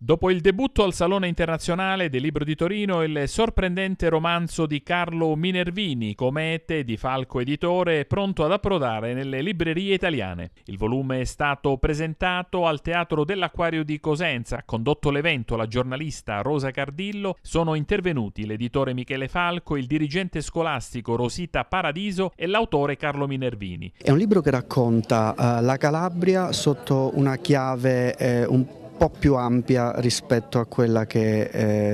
Dopo il debutto al Salone Internazionale del Libro di Torino, il sorprendente romanzo di Carlo Minervini, Comete di Falco Editore, è pronto ad approdare nelle librerie italiane. Il volume è stato presentato al Teatro dell'Acquario di Cosenza, condotto l'evento la giornalista Rosa Cardillo, sono intervenuti l'editore Michele Falco, il dirigente scolastico Rosita Paradiso e l'autore Carlo Minervini. È un libro che racconta uh, la Calabria sotto una chiave eh, un po' più ampia rispetto a quella che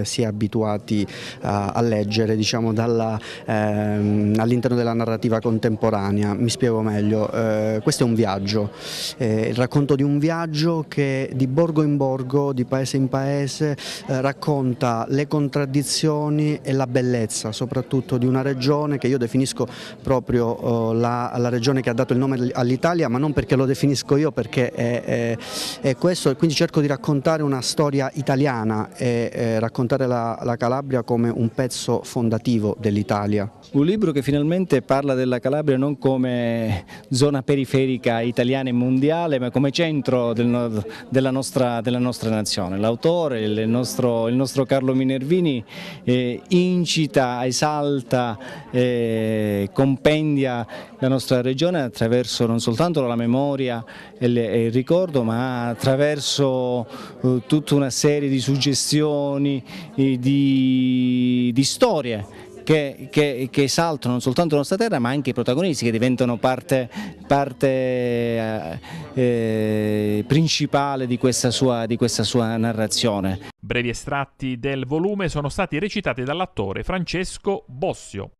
eh, si è abituati a, a leggere diciamo, ehm, all'interno della narrativa contemporanea. Mi spiego meglio, eh, questo è un viaggio, eh, il racconto di un viaggio che di borgo in borgo, di paese in paese, eh, racconta le contraddizioni e la bellezza soprattutto di una regione che io definisco proprio oh, la, la, regione che ha dato il nome all'Italia, ma non perché lo definisco io, perché è, è, è questo e quindi cerco di raccontare una storia italiana e eh, raccontare la, la, Calabria come un pezzo fondativo dell'Italia. Un libro che finalmente parla della Calabria non come zona periferica italiana e mondiale ma come centro del, della, nostra, della, nostra, nazione. L'autore, il, il nostro, Carlo Minervini eh, incita, esalta, eh, compendia la nostra regione attraverso non soltanto la memoria e, le, e il ricordo ma attraverso eh, tutta una serie di suggestioni, eh, di, di storie che, che, che, esaltano non soltanto la nostra terra ma anche i protagonisti che diventano parte, parte eh, eh principale di questa, sua, di questa sua narrazione. Brevi estratti del volume sono stati recitati dall'attore Francesco Bossio.